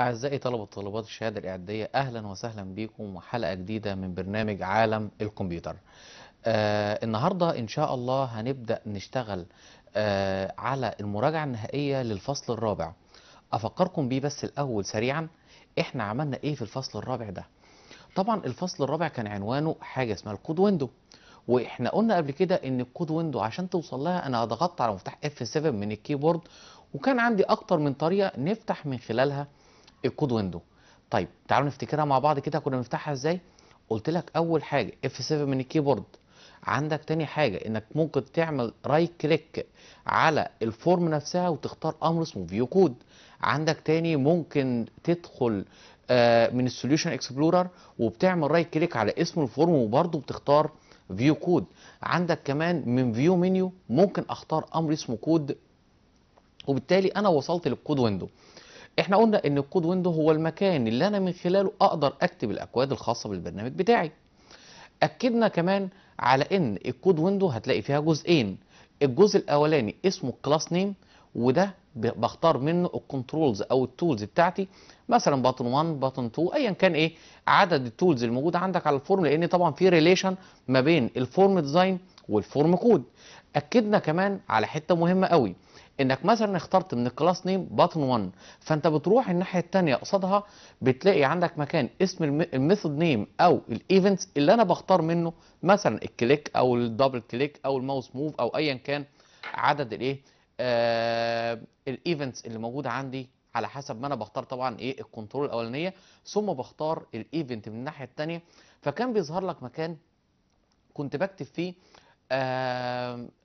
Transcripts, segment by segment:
أعزائي طلبة طلبات الشهادة الإعدادية أهلا وسهلا بكم وحلقة جديدة من برنامج عالم الكمبيوتر آه النهاردة إن شاء الله هنبدأ نشتغل آه على المراجعة النهائية للفصل الرابع أفكركم بيه بس الأول سريعا إحنا عملنا إيه في الفصل الرابع ده طبعا الفصل الرابع كان عنوانه حاجة اسمها الكود ويندو واحنا قلنا قبل كده ان الكود ويندو عشان توصل لها انا ضغطت على مفتاح F7 من الكيبورد وكان عندي اكتر من طريقه نفتح من خلالها الكود ويندو طيب تعالوا نفتكرها مع بعض كده كنا بنفتحها ازاي قلت لك اول حاجه اف 7 من الكيبورد عندك تاني حاجه انك ممكن تعمل رايت كليك على الفورم نفسها وتختار امر اسمه فيو كود عندك تاني ممكن تدخل آه، من السوليوشن اكسبلورر وبتعمل رايت كليك على اسم الفورم وبرده بتختار فيو كود عندك كمان من فيو منيو ممكن اختار امر اسمه كود وبالتالي انا وصلت للكود ويندو احنا قلنا ان الكود ويندو هو المكان اللي انا من خلاله اقدر اكتب الاكواد الخاصه بالبرنامج بتاعي اكدنا كمان على ان الكود ويندو هتلاقي فيها جزئين الجزء الاولاني اسمه كلاس نيم وده بختار منه الكنترولز او التولز بتاعتي مثلا باتن 1 باتن 2 ايا كان ايه عدد التولز الموجوده عندك على الفورم لان طبعا في ريليشن ما بين الفورم ديزاين والفورم كود اكدنا كمان على حته مهمه قوي انك مثلا اخترت من الكلاس نيم باتن 1 فانت بتروح الناحيه الثانيه قصادها بتلاقي عندك مكان اسم الميثود نيم او الايفنتس اللي انا بختار منه مثلا الكليك او الدبل كليك او الماوس موف او ايا كان عدد الايه آه الايفنتس اللي موجوده عندي على حسب ما انا بختار طبعا ايه الكنترول الاولانيه ثم بختار الايفنت من الناحيه الثانيه فكان بيظهر لك مكان كنت بكتب فيه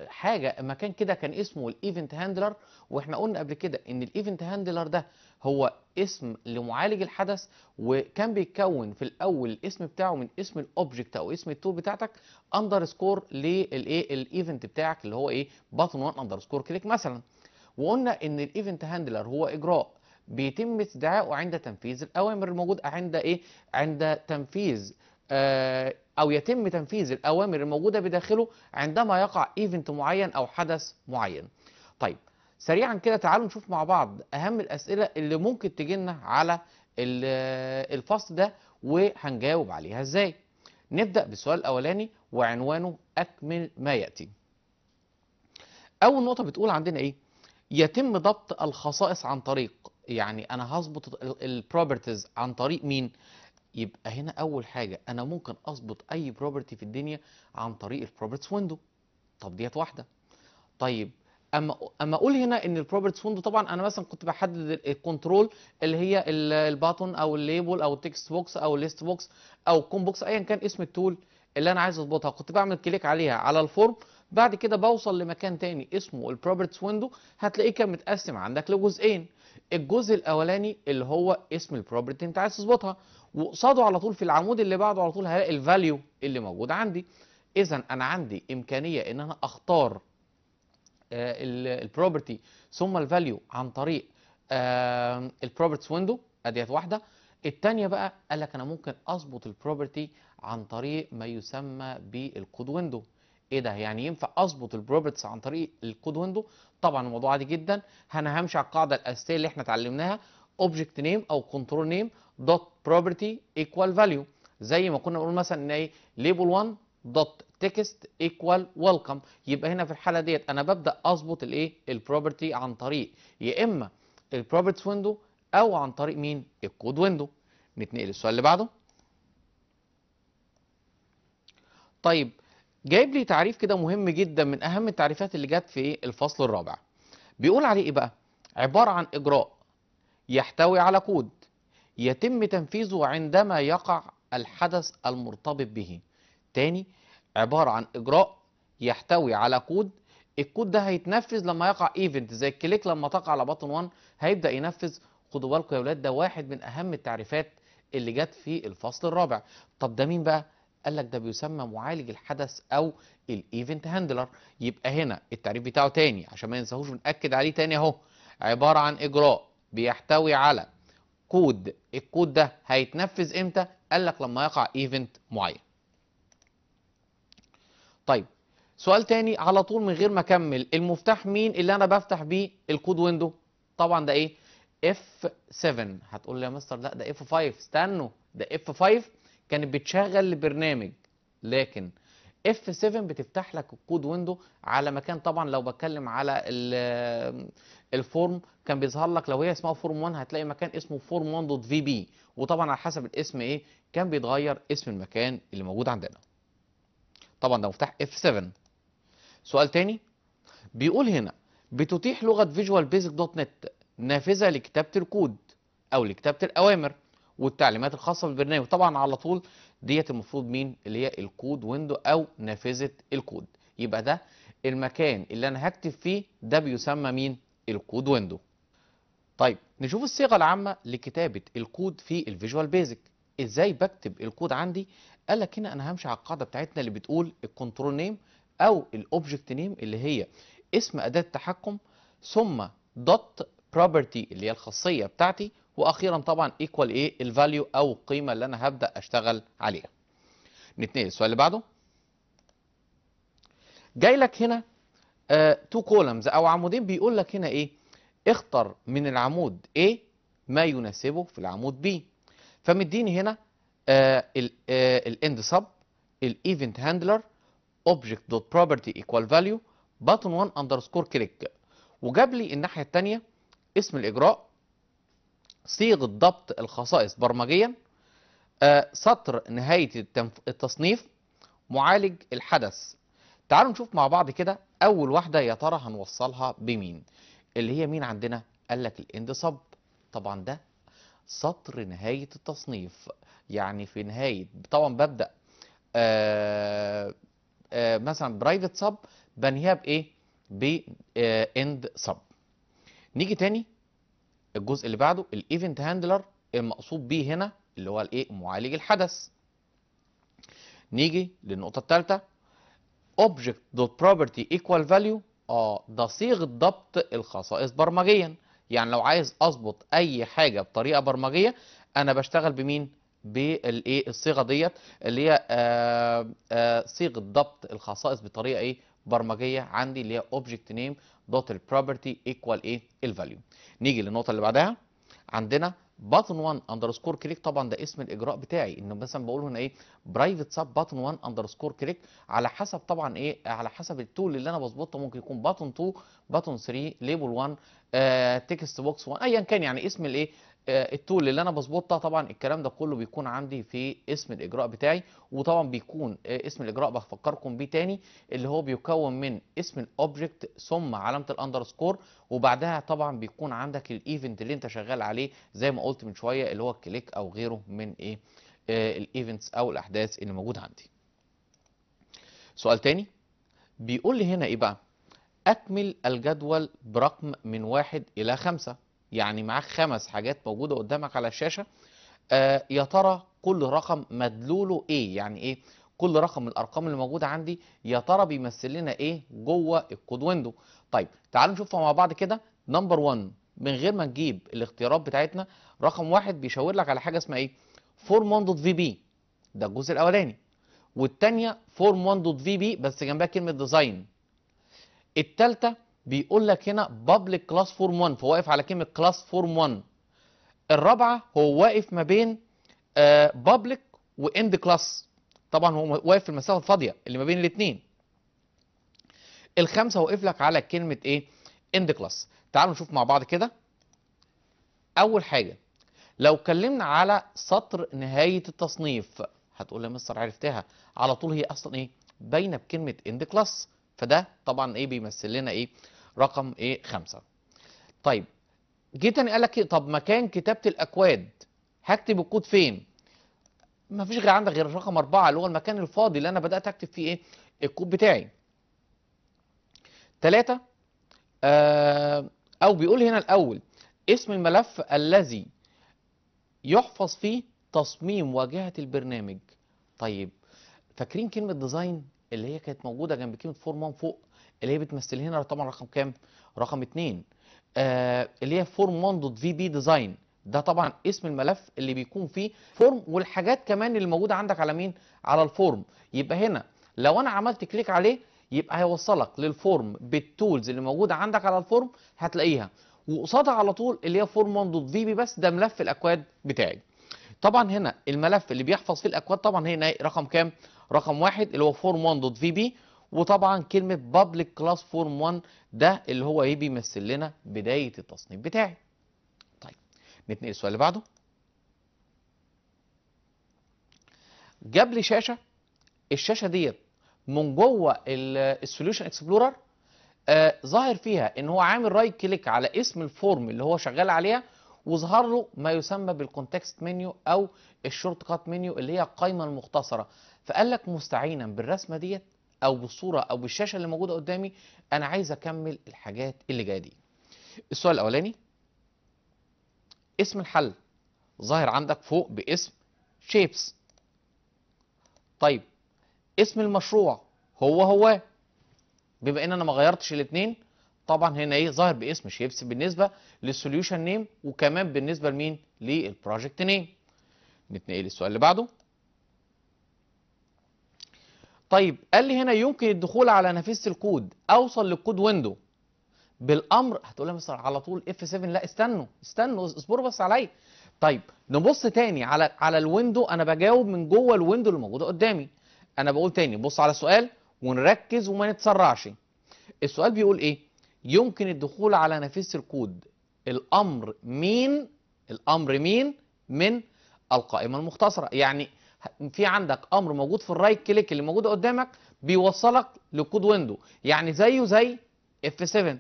حاجه مكان كده كان اسمه الايفنت هاندلر واحنا قلنا قبل كده ان الايفنت هاندلر ده هو اسم لمعالج الحدث وكان بيتكون في الاول الاسم بتاعه من اسم الاوبجكت او اسم التول بتاعتك اندر سكور للايه الايفنت بتاعك اللي هو ايه وان 1 سكور كليك مثلا وقلنا ان الايفنت هاندلر هو اجراء بيتم استدعائه عند تنفيذ الاوامر الموجود عند ايه عند تنفيذ آه، أو يتم تنفيذ الأوامر الموجودة بداخله عندما يقع إيفنت معين أو حدث معين طيب سريعا كده تعالوا نشوف مع بعض أهم الأسئلة اللي ممكن تجينا على الفصل ده وهنجاوب عليها إزاي نبدأ بالسؤال الأولاني وعنوانه أكمل ما يأتي أول نقطة بتقول عندنا إيه يتم ضبط الخصائص عن طريق يعني انا هظبط البروبرتيز عن طريق مين يبقى هنا اول حاجه انا ممكن اظبط اي بروبرتي في الدنيا عن طريق البروبرتس ويندو طب ديت واحده طيب اما اما اقول هنا ان البروبرتس ويندو طبعا انا مثلا كنت بحدد الكنترول اللي هي الباتون او الليبل او التكست بوكس او الليست بوكس او الكوم بوكس ايا كان اسم التول اللي انا عايز اظبطها كنت بعمل كليك عليها على الفورم بعد كده بوصل لمكان تاني اسمه البروبرتس ويندو هتلاقيه كان متقسم عندك لجزئين الجزء الاولاني اللي هو اسم البروبرتي انت عايز تظبطها وقصاده على طول في العمود اللي بعده على طول هلاقي الفاليو اللي موجود عندي اذا انا عندي امكانيه ان انا اختار آه، البروبرتي ثم الفاليو عن طريق آه، البروبرتيز ويندو اديت واحده الثانيه بقى قال لك انا ممكن اظبط البروبرتي عن طريق ما يسمى بالكود ويندو ايه ده يعني ينفع اظبط البروبرتيز عن طريق الكود ويندو طبعا الموضوع عادي جدا انا همشي على القاعده الاساسيه اللي احنا اتعلمناها object name او control name dot property equal value زي ما كنا بنقول مثلا ان ايه label 1 dot text equal welcome يبقى هنا في الحاله ديت انا ببدا اظبط الايه البروبرتي عن طريق يا اما البروبرتي ويندو او عن طريق مين الكود ويندو نتنقل للسؤال اللي بعده طيب جايب لي تعريف كده مهم جدا من اهم التعريفات اللي جت في الفصل الرابع بيقول عليه ايه بقى عباره عن اجراء يحتوي على كود يتم تنفيذه عندما يقع الحدث المرتبط به تاني عبارة عن إجراء يحتوي على كود الكود ده هيتنفذ لما يقع ايفنت زي الكليك لما تقع على بطن 1 هيبدا ينفذ خدوا بالكم يا ولاد ده واحد من اهم التعريفات اللي جت في الفصل الرابع طب ده مين بقى قال لك ده بيسمى معالج الحدث او الايفنت هاندلر يبقى هنا التعريف بتاعه تاني عشان ما ننساهوش بنأكد عليه تاني اهو عباره عن اجراء بيحتوي على كود الكود ده هيتنفذ امتى قال لك لما يقع ايفنت معين طيب سؤال تاني على طول من غير ما اكمل المفتاح مين اللي انا بفتح بيه الكود ويندو طبعا ده ايه اف 7 هتقول لي يا مستر لا ده اف 5 استنوا ده اف 5 كانت بتشغل البرنامج لكن F7 بتفتح لك الكود ويندو على مكان طبعا لو بتكلم على الفورم كان بيظهر لك لو هي اسمها فورم 1 هتلاقي مكان اسمه فورم 1 دوت في بي وطبعا على حسب الاسم ايه كان بيتغير اسم المكان اللي موجود عندنا طبعا ده مفتاح F7 سؤال تاني بيقول هنا بتتيح لغه فيجوال بيزك دوت نت نافذه لكتابه الكود او لكتابه الاوامر والتعليمات الخاصه بالبرنامج طبعا على طول ديت المفروض مين اللي هي الكود ويندو او نافذه الكود يبقى ده المكان اللي انا هكتب فيه ده بيسمى مين الكود ويندو طيب نشوف الصيغه العامه لكتابه الكود في الفيجوال بيزك ازاي بكتب الكود عندي قال لك هنا انا همشي على القاعده بتاعتنا اللي بتقول الكنترول نيم او الاوبجكت نيم اللي هي اسم اداه التحكم ثم دوت بروبرتي اللي هي الخاصيه بتاعتي واخيرا طبعا ايكوال ايه الفاليو او القيمه اللي انا هبدا اشتغل عليها نتنقل السؤال اللي بعده جاي لك هنا تو آه كولمز او عمودين بيقول لك هنا ايه اختر من العمود A ما يناسبه في العمود B فمديني هنا الاند سب الايفنت هاندلر اوبجكت دوت بروبرتي ايكوال فاليو باتون 1 اندرسكور كليك وجاب لي الناحيه الثانيه اسم الاجراء صيغه ضبط الخصائص برمجيا آه، سطر نهايه التصنيف معالج الحدث تعالوا نشوف مع بعض كده اول واحده يا ترى هنوصلها بمين اللي هي مين عندنا قال لك الاند صب طبعا ده سطر نهايه التصنيف يعني في نهايه طبعا ببدا آآ آه، آآ آه، مثلا برايفت سب بنهيها بايه باند سب نيجي تاني الجزء اللي بعده الايفنت هاندلر المقصود بيه هنا اللي هو الايه معالج الحدث نيجي للنقطه الثالثه اوبجكت دوت بروبرتي ايكوال فاليو اه ده صيغه ضبط الخصائص برمجيا يعني لو عايز اظبط اي حاجه بطريقه برمجيه انا بشتغل بمين بالايه الصيغه ديت اللي هي آه، آه، صيغه ضبط الخصائص بطريقه ايه برمجيه عندي اللي هي اوبجكت نيم دوت البروبرتي ايكوال ايه الفاليو نيجي للنقطه اللي بعدها عندنا باتن 1 سكور كليك طبعا ده اسم الاجراء بتاعي انه مثلا بقول هنا ايه برايفت سب باتن 1 سكور كليك على حسب طبعا ايه على حسب التول اللي انا بظبطه ممكن يكون باتن 2 باتن 3 ليبل 1 آه تكست بوكس 1 ايا كان يعني اسم الايه آه، التول اللي انا بظبطها طبعا الكلام ده كله بيكون عندي في اسم الاجراء بتاعي وطبعا بيكون آه، اسم الاجراء بفكركم بيه تاني اللي هو بيكون من اسم الاوبجكت ثم علامه الاندرسكور وبعدها طبعا بيكون عندك الايفنت اللي انت شغال عليه زي ما قلت من شويه اللي هو الكليك او غيره من ايه آه، الايفنتس او الاحداث اللي موجوده عندي سؤال تاني بيقول لي هنا ايه بقى اكمل الجدول برقم من واحد الى خمسة يعني معاك خمس حاجات موجوده قدامك على الشاشه آه يا ترى كل رقم مدلوله ايه يعني ايه كل رقم من الارقام اللي موجوده عندي يا ترى بيمثل لنا ايه جوه الكود ويندو طيب تعالوا نشوفها مع بعض كده نمبر 1 من غير ما نجيب الاختيارات بتاعتنا رقم واحد بيشاور لك على حاجه اسمها ايه فورم 1 دوت في بي ده الجزء الاولاني والثانيه فورم 1 دوت في بي بس جنبها كلمه ديزاين الثالثه بيقول لك هنا بابليك كلاس فورم 1 فواقف على كلمه كلاس فورم 1 الرابعه هو واقف ما بين بابليك واند كلاس طبعا هو واقف في المسافه الفاضيه اللي ما بين الاثنين الخامسه واقف لك على كلمه ايه اند كلاس تعالوا نشوف مع بعض كده اول حاجه لو اتكلمنا على سطر نهايه التصنيف هتقول لي مستر عرفتها على طول هي اصلا ايه باينه بكلمه اند كلاس فده طبعا ايه بيمثل لنا ايه رقم ايه خمسة طيب جه تاني قال لك إيه؟ طب مكان كتابه الاكواد هكتب الكود فين ما فيش غير عندك غير رقم أربعة اللي هو المكان الفاضي اللي انا بدات اكتب فيه ايه الكود بتاعي ثلاثة آه او بيقول هنا الاول اسم الملف الذي يحفظ فيه تصميم واجهه البرنامج طيب فاكرين كلمه ديزاين اللي هي كانت موجوده جنب كلمه فورمان فوق اللي هي بتمثل هنا طبعا رقم كام؟ رقم 2 آه اللي هي فورم 1 دوت في بي ديزاين ده طبعا اسم الملف اللي بيكون فيه فورم والحاجات كمان اللي موجوده عندك على مين؟ على الفورم يبقى هنا لو انا عملت كليك عليه يبقى هيوصلك للفورم بالتولز اللي موجوده عندك على الفورم هتلاقيها وقصادها على طول اللي هي فورم 1 دوت في بي بس ده ملف الاكواد بتاعي. طبعا هنا الملف اللي بيحفظ فيه الاكواد طبعا هنا رقم كام؟ رقم واحد اللي هو فورم 1 دوت في بي وطبعا كلمه public class form 1 ده اللي هو ايه بيمثل لنا بدايه التصنيف بتاعي طيب نتنقل السؤال اللي بعده جاب لي شاشه الشاشه ديت من جوه السوليوشن اكسبلورر آه ظاهر فيها ان هو عامل رايت كليك على اسم الفورم اللي هو شغال عليها وظهر له ما يسمى بالكونتكست منيو او الشورت كات منيو اللي هي القائمه المختصره فقال لك مستعينا بالرسمه ديت او بالصوره او بالشاشه اللي موجوده قدامي انا عايز اكمل الحاجات اللي جايه دي السؤال الاولاني اسم الحل ظاهر عندك فوق باسم شيبس طيب اسم المشروع هو هو بما ان انا ما غيرتش الاثنين طبعا هنا ايه ظاهر باسم شيبس بالنسبه للسوليوشن نيم وكمان بالنسبه لمين للبروجكت نيم نتنقل السؤال اللي بعده طيب قال لي هنا يمكن الدخول على نفس الكود اوصل للكود ويندو بالامر هتقول لي على طول اف 7 لا استنوا استنوا اصبروا بس عليا طيب نبص تاني على على الويندو انا بجاوب من جوه الويندو اللي موجوده قدامي انا بقول تاني بص على السؤال ونركز وما نتسرعش السؤال بيقول ايه يمكن الدخول على نفس الكود الامر مين الامر مين من القائمه المختصره يعني في عندك امر موجود في الرايت كليك اللي موجود قدامك بيوصلك لكود ويندو يعني زيه زي اف 7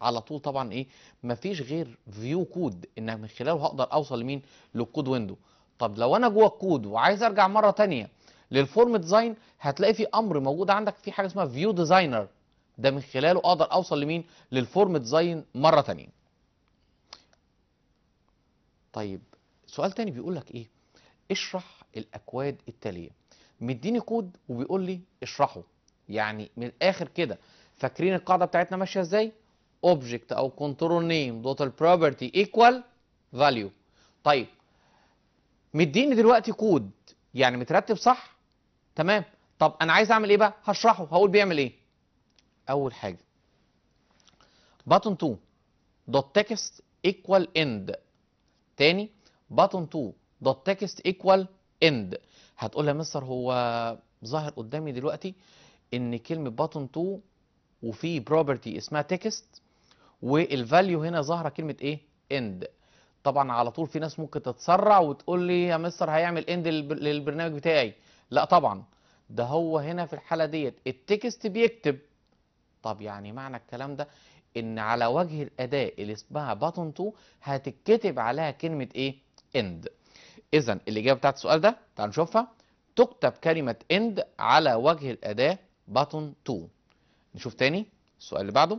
على طول طبعا ايه مفيش غير فيو كود ان من خلاله هقدر اوصل لمين للكود ويندو طب لو انا جوه الكود وعايز ارجع مره ثانيه للفورم ديزاين هتلاقي في امر موجود عندك في حاجه اسمها فيو ديزاينر ده من خلاله اقدر اوصل لمين للفورم ديزاين مره ثانيه طيب سؤال تاني بيقول لك ايه اشرح الاكواد التاليه مديني كود وبيقول لي اشرحه يعني من الاخر كده فاكرين القاعده بتاعتنا ماشيه ازاي اوبجكت او كنترول نيم دوت البروبرتي ايكوال فاليو طيب مديني دلوقتي كود يعني مترتب صح تمام طب انا عايز اعمل ايه بقى هشرحه هقول بيعمل ايه اول حاجه button 2 دوت تكست ايكوال اند تاني button 2 دوت تكست ايكوال اند هتقول يا مستر هو ظاهر قدامي دلوقتي ان كلمه باتون 2 وفي بروبرتي اسمها تكست والفاليو هنا ظاهره كلمه ايه اند طبعا على طول في ناس ممكن تتسرع وتقول لي يا مستر هيعمل اند للبرنامج بتاعي لا طبعا ده هو هنا في الحاله ديت التكست بيكتب طب يعني معنى الكلام ده ان على وجه الاداه اللي اسمها باتون 2 هتتكتب عليها كلمه ايه اند اذا الاجابه بتاعت السؤال ده تعال نشوفها تكتب كلمه اند على وجه الاداه باتون 2 نشوف تاني السؤال اللي بعده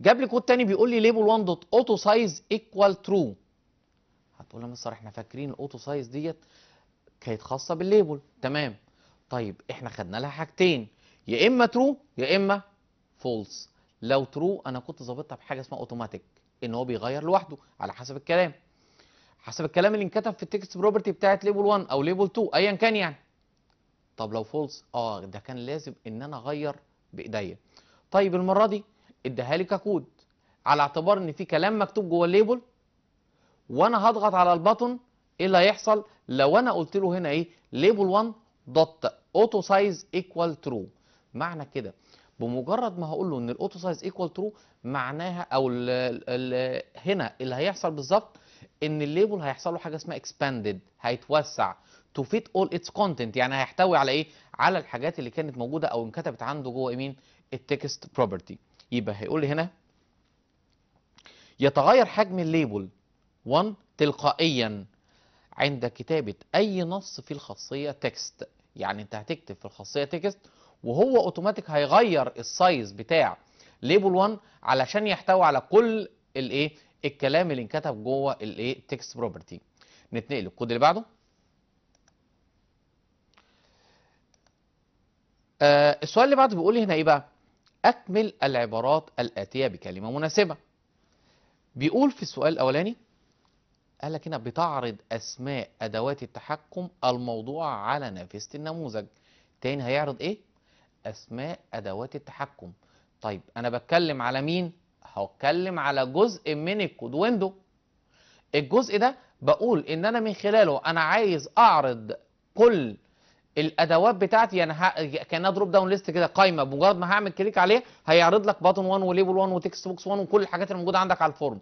جاب لي كود تاني بيقول لي ليبل 1 دوت اوتو سايز ايكوال ترو هتقول لي مستر احنا فاكرين الاوتو سايز ديت كانت خاصه بالليبل تمام طيب احنا خدنا لها حاجتين يا اما ترو يا اما فولس لو ترو انا كنت ظابطها بحاجه اسمها اوتوماتيك ان هو بيغير لوحده على حسب الكلام حسب الكلام اللي انكتب في التكست بروبرتي بتاعت ليبل 1 او ليبل 2 ايا كان يعني طب لو فولس اه ده كان لازم ان انا اغير بايديا طيب المره دي اديها لي ككود على اعتبار ان في كلام مكتوب جوه الليبل وانا هضغط على البطن ايه اللي هيحصل لو انا قلت له هنا ايه ليبل 1 دوت اوتو سايز ايكوال ترو معنى كده بمجرد ما هقول له ان الاوتو سايز ايكوال ترو معناها او الـ الـ هنا اللي هيحصل بالظبط ان الليبل هيحصل له حاجه اسمها اكسباندد هيتوسع تو فيت اول اتس كونتنت يعني هيحتوي على ايه على الحاجات اللي كانت موجوده او انكتبت عنده جوه مين التكست بروبرتي يبقى هيقول لي هنا يتغير حجم الليبل 1 تلقائيا عند كتابه اي نص في الخاصيه تكست يعني انت هتكتب في الخاصيه تكست وهو اوتوماتيك هيغير السايز بتاع ليبل 1 علشان يحتوي على كل الايه الكلام اللي انكتب جوه الايه تكست بروبرتي نتنقل للكود اللي بعده آه السؤال اللي بعده بيقول لي هنا ايه بقى اكمل العبارات الاتيه بكلمه مناسبه بيقول في السؤال الاولاني قال لك هنا بتعرض اسماء ادوات التحكم الموضوعه على نافذه النموذج تاني هيعرض ايه اسماء ادوات التحكم طيب انا بتكلم على مين هتكلم على جزء من الكود ويندو الجزء ده بقول ان انا من خلاله انا عايز اعرض كل الادوات بتاعتي يعني ه... كانها دروب داون ليست كده قايمه بمجرد ما هعمل كليك عليه هيعرض لك باتون 1 وليبل 1 وتكست بوكس 1 وكل الحاجات اللي موجوده عندك على الفورم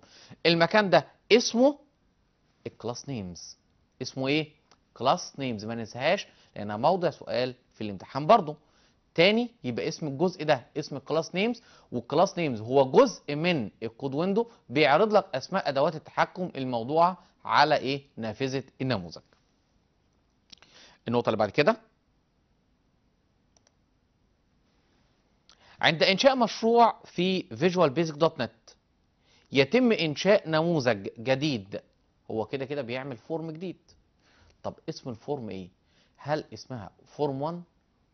المكان ده اسمه الكلاس نيمز اسمه ايه كلاس نيمز ما ننساهاش لانها موضع سؤال في الامتحان برضه تاني يبقى اسم الجزء ده اسم الكلاس نيمز والكلاس نيمز هو جزء من الكود ويندو بيعرض لك اسماء ادوات التحكم الموضوعه على ايه نافذه النموذج النقطه اللي بعد كده عند انشاء مشروع في فيجوال بيزك دوت نت يتم انشاء نموذج جديد هو كده كده بيعمل فورم جديد طب اسم الفورم ايه هل اسمها فورم 1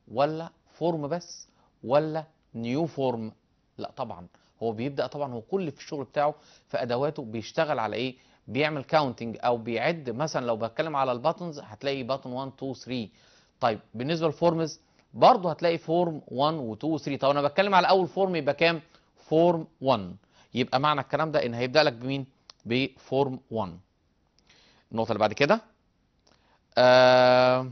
ولا فورم بس ولا نيو فورم لا طبعا هو بيبدا طبعا هو كل في الشغل بتاعه في ادواته بيشتغل على ايه بيعمل كاونتنج او بيعد مثلا لو بتكلم على الباتنز هتلاقي باتن 1 2 3 طيب بالنسبه للفورمز برضه هتلاقي فورم 1 و2 و3 طب انا بتكلم على اول فورم يبقى كام فورم 1 يبقى معنى الكلام ده ان هيبدا لك بمين بفورم 1 النقطه اللي بعد كده آه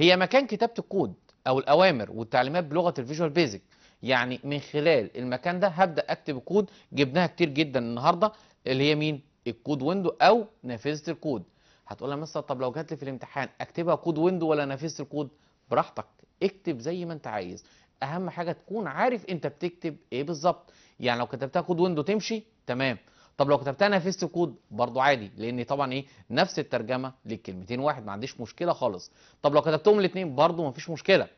هي مكان كتابه الكود او الاوامر والتعليمات بلغه الفيجوال بيزك يعني من خلال المكان ده هبدا اكتب كود جبناها كتير جدا النهارده اللي هي مين الكود ويندو او نافذه الكود هتقول لي مستر طب لو جات لي في الامتحان اكتبها كود ويندو ولا نافذه الكود براحتك اكتب زي ما انت عايز اهم حاجه تكون عارف انت بتكتب ايه بالظبط يعني لو كتبتها كود ويندو تمشي تمام طب لو كتبتها نافذه كود برضو عادي لان طبعا ايه نفس الترجمه للكلمتين واحد ما عنديش مشكله خالص طب لو كتبتهم الاثنين برضو ما فيش مشكله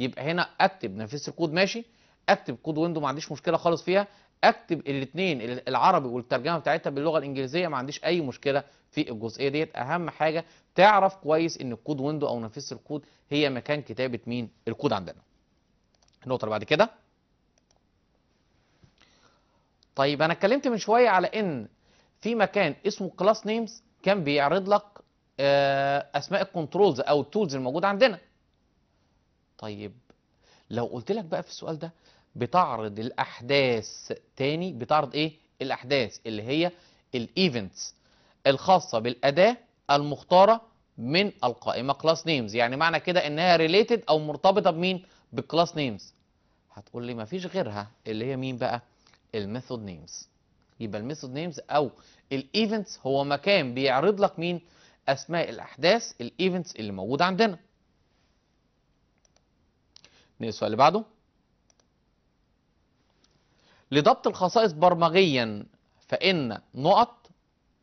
يبقى هنا اكتب نافذه الكود ماشي اكتب كود ويندو ما عنديش مشكله خالص فيها اكتب الاثنين العربي والترجمه بتاعتها باللغه الانجليزيه ما عنديش اي مشكله في الجزئيه ديت اهم حاجه تعرف كويس ان الكود ويندو او نافذه الكود هي مكان كتابه مين الكود عندنا النقطه اللي بعد كده طيب انا اتكلمت من شويه على ان في مكان اسمه كلاس نيمز كان بيعرض لك آه، اسماء الكنترولز او التولز الموجوده عندنا طيب لو قلت لك بقى في السؤال ده بتعرض الاحداث تاني بتعرض ايه الاحداث اللي هي الايفنتس الخاصه بالاداه المختاره من القائمه كلاس نيمز يعني معنى كده انها ريليتد او مرتبطه بمين بالكلاس نيمز هتقول لي ما فيش غيرها اللي هي مين بقى الميثود نيمز يبقى الميثود نيمز او الايفنتس هو مكان بيعرض لك مين اسماء الاحداث الايفنتس اللي موجود عندنا السؤال اللي بعده لضبط الخصائص برمجيا فإن نقط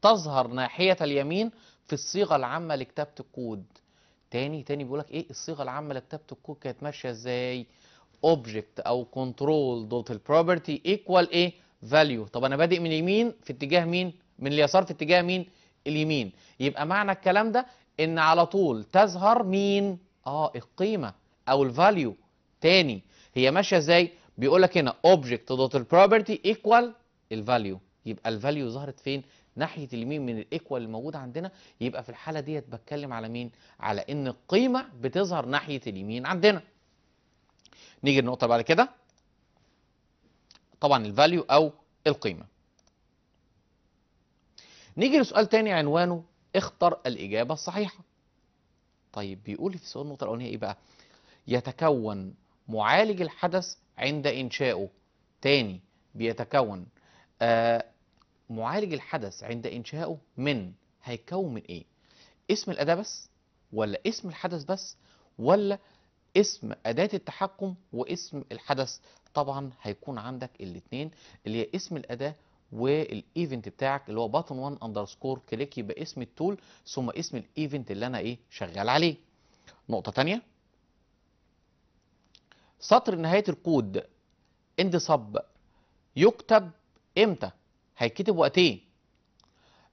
تظهر ناحية اليمين في الصيغة العامة لكتابة الكود تاني تاني بيقول لك ايه الصيغة العامة لكتابة الكود كانت ماشية ازاي؟ object او control dot property equal ايه value طب انا بادئ من اليمين في اتجاه مين من اليسار في اتجاه مين اليمين يبقى معنى الكلام ده ان على طول تظهر مين اه القيمه او الفاليو تاني هي ماشيه ازاي بيقول لك هنا object dot property equal الفاليو يبقى الفاليو ظهرت فين ناحيه اليمين من الايكوال الموجود عندنا يبقى في الحاله ديت بتكلم على مين على ان القيمه بتظهر ناحيه اليمين عندنا نيجي النقطة بعد كده طبعا الفاليو او القيمه نيجي لسؤال تاني عنوانه اختر الاجابه الصحيحه طيب بيقول في سؤال النقطه الاولانيه ايه بقى يتكون معالج الحدث عند انشائه تاني بيتكون آه معالج الحدث عند انشائه من هيكون من ايه اسم الاداه بس ولا اسم الحدث بس ولا اسم أداة التحكم واسم الحدث طبعا هيكون عندك الاثنين اللي هي اسم الأداة والايفنت بتاعك اللي هو button 1 اندرسكور كليك يبقى اسم التول ثم اسم الايفنت اللي انا ايه شغال عليه. نقطة تانية سطر نهاية الكود اند صب يكتب امتى؟ هيتكتب وقت ايه؟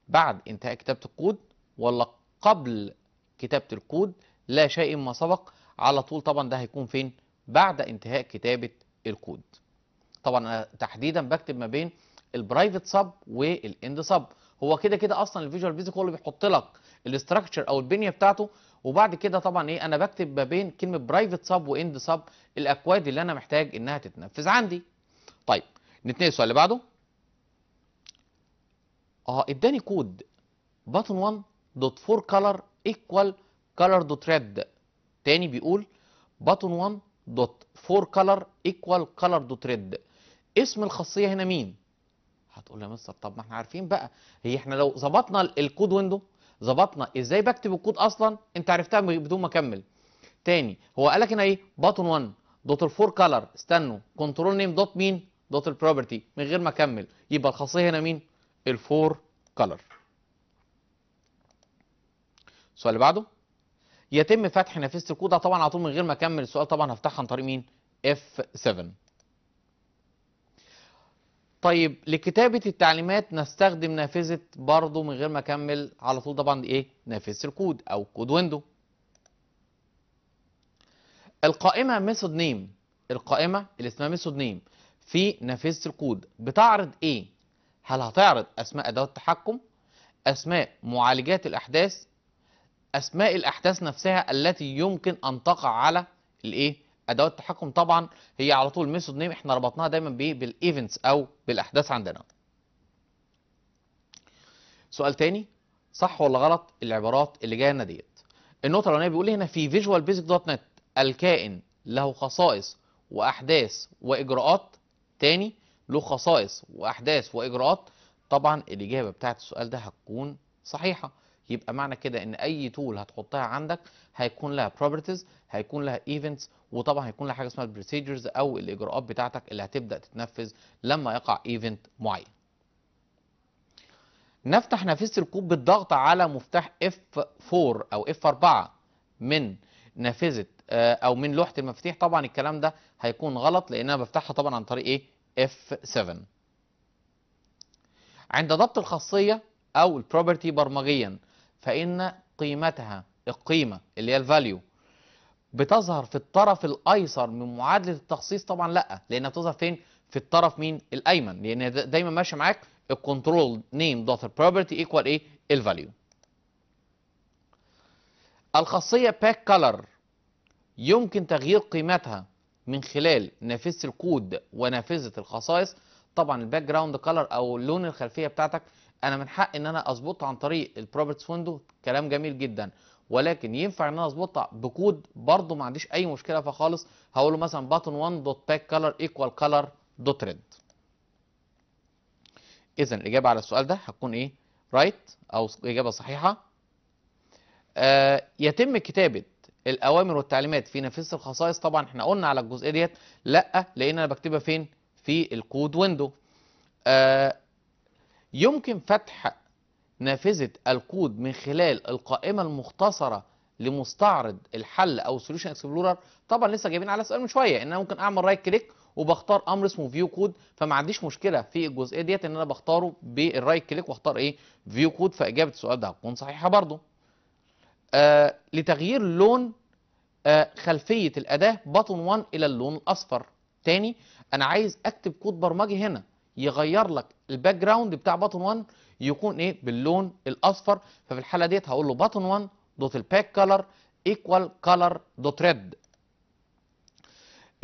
بعد انتهاء كتابة الكود ولا قبل كتابة الكود لا شيء ما سبق على طول طبعا ده هيكون فين بعد انتهاء كتابه الكود طبعا انا تحديدا بكتب ما بين البرايفت سب والاند سب هو كده كده اصلا الفيجوال بيزك هو اللي بيحط لك الاستراكشر او البنيه بتاعته وبعد كده طبعا ايه انا بكتب ما بين كلمه برايفت سب واند سب الاكواد اللي انا محتاج انها تتنفذ عندي طيب نتنقل السؤال اللي بعده اه اداني كود باتون 1 دوت فور كلر ايكوال كلر دوت ريد تاني بيقول button 1.4color equal color dot red اسم الخاصيه هنا مين هتقول يا مستر طب ما احنا عارفين بقى هي احنا لو ظبطنا الكود ويندو ظبطنا ازاي بكتب الكود اصلا انت عرفتها بدون ما اكمل تاني هو قال لك هنا ايه button 1.4color استنوا كنترول name dot mean dot property من غير ما اكمل يبقى الخاصيه هنا مين الفور color. السؤال اللي بعده يتم فتح نافذه الكود طبعا على طول من غير ما اكمل السؤال طبعا هفتحها عن طريق مين اف 7 طيب لكتابه التعليمات نستخدم نافذه برضو من غير ما اكمل على طول طبعا ايه نافذه الكود او كود ويندو القائمه ميثود نيم القائمه اللي اسمها ميثود نيم في نافذه الكود بتعرض ايه هل هتعرض اسماء ادوات التحكم اسماء معالجات الاحداث اسماء الاحداث نفسها التي يمكن ان تقع على الايه ادوات التحكم طبعا هي على طول ميثود نيم احنا ربطناها دايما بايه بالايفنتس او بالاحداث عندنا سؤال تاني صح ولا غلط العبارات اللي جايه لنا ديت النقطه الاولانيه بيقول هنا في فيجوال بيزك دوت نت الكائن له خصائص واحداث واجراءات تاني له خصائص واحداث واجراءات طبعا الاجابه بتاعت السؤال ده هتكون صحيحه يبقى معنى كده ان اي تول هتحطها عندك هيكون لها بروبرتيز هيكون لها ايفنتس وطبعا هيكون لها حاجه اسمها البروسيجرز او الاجراءات بتاعتك اللي هتبدا تتنفذ لما يقع ايفنت معين نفتح نافذه الكوب بالضغط على مفتاح F4 او F4 من نافذه آه، او من لوحه المفاتيح طبعا الكلام ده هيكون غلط لان انا بفتحها طبعا عن طريق ايه F7 عند ضبط الخاصيه او البروبرتي برمجيا فإن قيمتها القيمة اللي هي الفاليو بتظهر في الطرف الأيسر من معادلة التخصيص طبعا لا لأنها بتظهر فين؟ في الطرف مين؟ الأيمن لأن دايما ماشية معاك الكنترول نيم دوت البروبرتي ايكوال ايه؟ الفاليو الخاصية باك كلر يمكن تغيير قيمتها من خلال نافذة الكود ونافذة الخصائص طبعا الباك جراوند كلر او اللون الخلفية بتاعتك انا من حقي ان انا اظبطها عن طريق البروبرتس ويندو كلام جميل جدا ولكن ينفع ان انا اظبطها بكود برضو ما عنديش اي مشكله فيها خالص هقول له مثلا باتون 1 دوت باك كلر ايكوال كلر دوت ريد اذا الاجابه على السؤال ده هتكون ايه رايت او اجابه صحيحه آه يتم كتابه الاوامر والتعليمات في نفس الخصائص طبعا احنا قلنا على الجزئيه ديت لا لان انا بكتبها فين في الكود ويندو آه يمكن فتح نافذة الكود من خلال القائمة المختصرة لمستعرض الحل او سوليوشن اكسبلورر طبعا لسه جايبين على سؤال من شويه ان انا ممكن اعمل رايت كليك وبختار امر اسمه فيو كود فما عنديش مشكله في الجزئيه ديت ان انا بختاره بالرايت كليك واختار ايه فيو كود فاجابه السؤال ده هتكون صحيحه برضه آه لتغيير لون آه خلفيه الاداه بطن 1 الى اللون الاصفر تاني انا عايز اكتب كود برمجي هنا يغير لك الباك جراوند بتاع باتون 1 يكون ايه باللون الاصفر ففي الحاله ديت هقول له باتون 1 دوت الباك كلر ايكوال كلر دوت ريد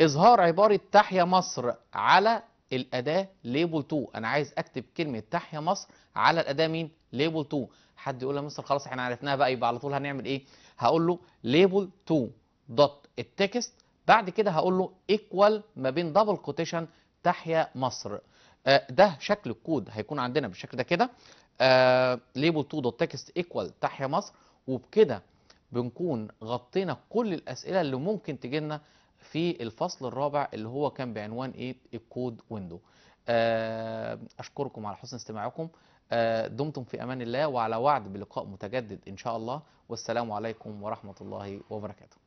اظهار عباره تحيا مصر على الاداه ليبل 2 انا عايز اكتب كلمه تحيا مصر على الاداه مين ليبل 2 حد يقول لي مستر خلاص احنا عرفناها بقى يبقى على طول هنعمل ايه هقول له ليبل 2 دوت التكست بعد كده هقول له ايكوال ما بين دبل كوتيشن تحيا مصر آه، ده شكل الكود هيكون عندنا بالشكل ده كده ليبل 2 دوت تكست ايكوال تحيا مصر وبكده بنكون غطينا كل الاسئله اللي ممكن تجي لنا في الفصل الرابع اللي هو كان بعنوان ايه الكود ويندو آه، اشكركم على حسن استماعكم آه، دمتم في امان الله وعلى وعد بلقاء متجدد ان شاء الله والسلام عليكم ورحمه الله وبركاته